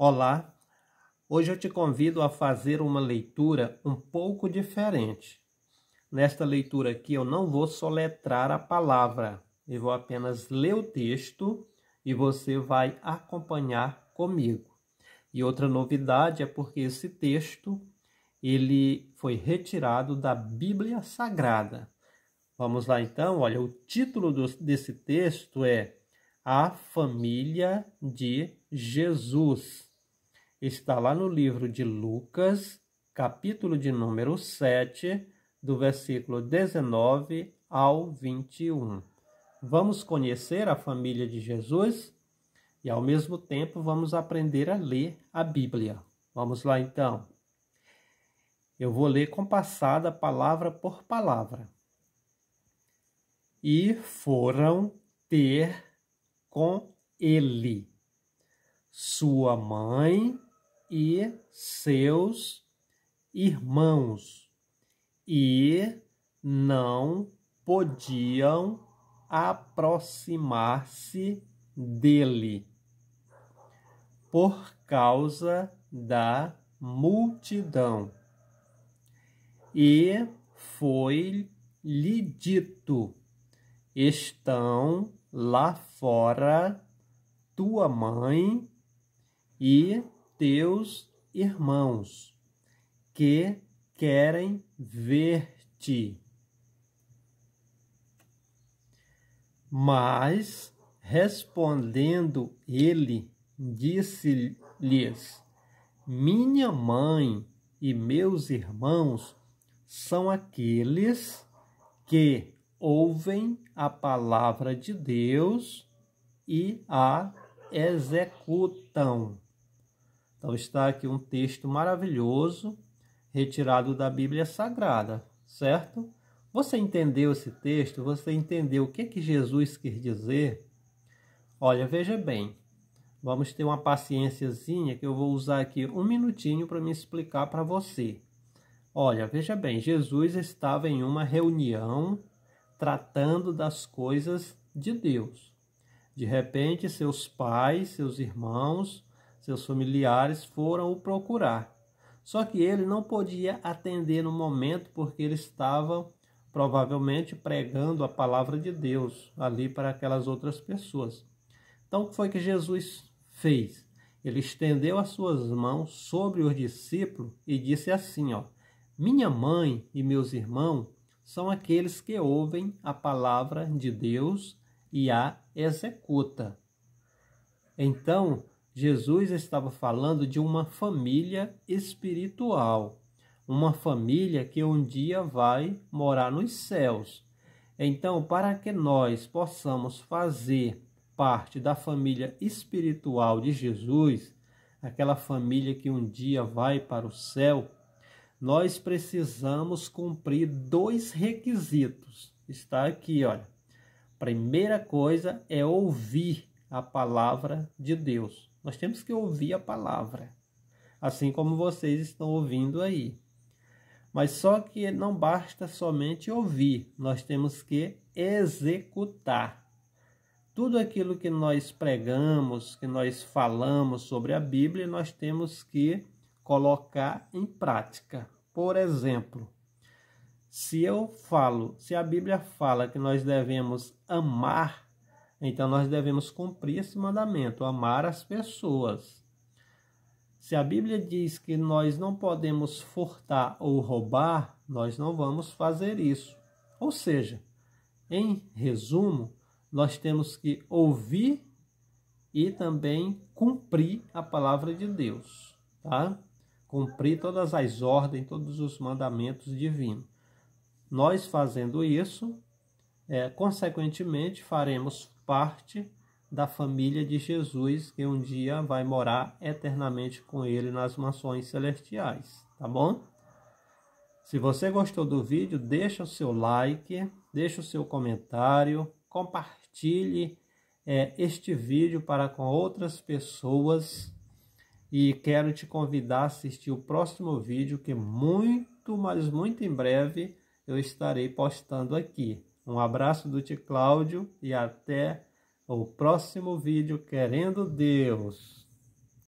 Olá, hoje eu te convido a fazer uma leitura um pouco diferente. Nesta leitura aqui eu não vou soletrar a palavra, eu vou apenas ler o texto e você vai acompanhar comigo. E outra novidade é porque esse texto ele foi retirado da Bíblia Sagrada. Vamos lá então, olha, o título do, desse texto é A Família de Jesus está lá no livro de Lucas, capítulo de número 7, do versículo 19 ao 21. Vamos conhecer a família de Jesus e, ao mesmo tempo, vamos aprender a ler a Bíblia. Vamos lá então. Eu vou ler compassada palavra por palavra. E foram ter com ele sua mãe e seus irmãos e não podiam aproximar-se dele por causa da multidão. E foi-lhe dito: Estão lá fora tua mãe e teus irmãos que querem ver-te. Mas, respondendo ele, disse-lhes: Minha mãe e meus irmãos são aqueles que ouvem a palavra de Deus e a executam. Então está aqui um texto maravilhoso, retirado da Bíblia Sagrada, certo? Você entendeu esse texto? Você entendeu o que, que Jesus quer dizer? Olha, veja bem, vamos ter uma paciênciazinha que eu vou usar aqui um minutinho para me explicar para você. Olha, veja bem, Jesus estava em uma reunião tratando das coisas de Deus. De repente, seus pais, seus irmãos, seus familiares foram o procurar. Só que ele não podia atender no momento porque ele estava provavelmente pregando a palavra de Deus ali para aquelas outras pessoas. Então, o que foi que Jesus fez? Ele estendeu as suas mãos sobre os discípulos e disse assim: ó, Minha mãe e meus irmãos são aqueles que ouvem a palavra de Deus e a executa. Então, Jesus estava falando de uma família espiritual, uma família que um dia vai morar nos céus. Então, para que nós possamos fazer parte da família espiritual de Jesus, aquela família que um dia vai para o céu, nós precisamos cumprir dois requisitos. Está aqui, olha. Primeira coisa é ouvir a palavra de Deus. Nós temos que ouvir a palavra, assim como vocês estão ouvindo aí. Mas só que não basta somente ouvir, nós temos que executar. Tudo aquilo que nós pregamos, que nós falamos sobre a Bíblia, nós temos que colocar em prática. Por exemplo, se eu falo, se a Bíblia fala que nós devemos amar então nós devemos cumprir esse mandamento, amar as pessoas. Se a Bíblia diz que nós não podemos furtar ou roubar, nós não vamos fazer isso. Ou seja, em resumo, nós temos que ouvir e também cumprir a palavra de Deus, tá? Cumprir todas as ordens, todos os mandamentos divinos. Nós fazendo isso, é, consequentemente, faremos parte da família de Jesus que um dia vai morar eternamente com ele nas mansões celestiais, tá bom? Se você gostou do vídeo, deixa o seu like, deixa o seu comentário, compartilhe é, este vídeo para com outras pessoas e quero te convidar a assistir o próximo vídeo que muito, mas muito em breve eu estarei postando aqui. Um abraço do tio Cláudio e até o próximo vídeo, querendo Deus.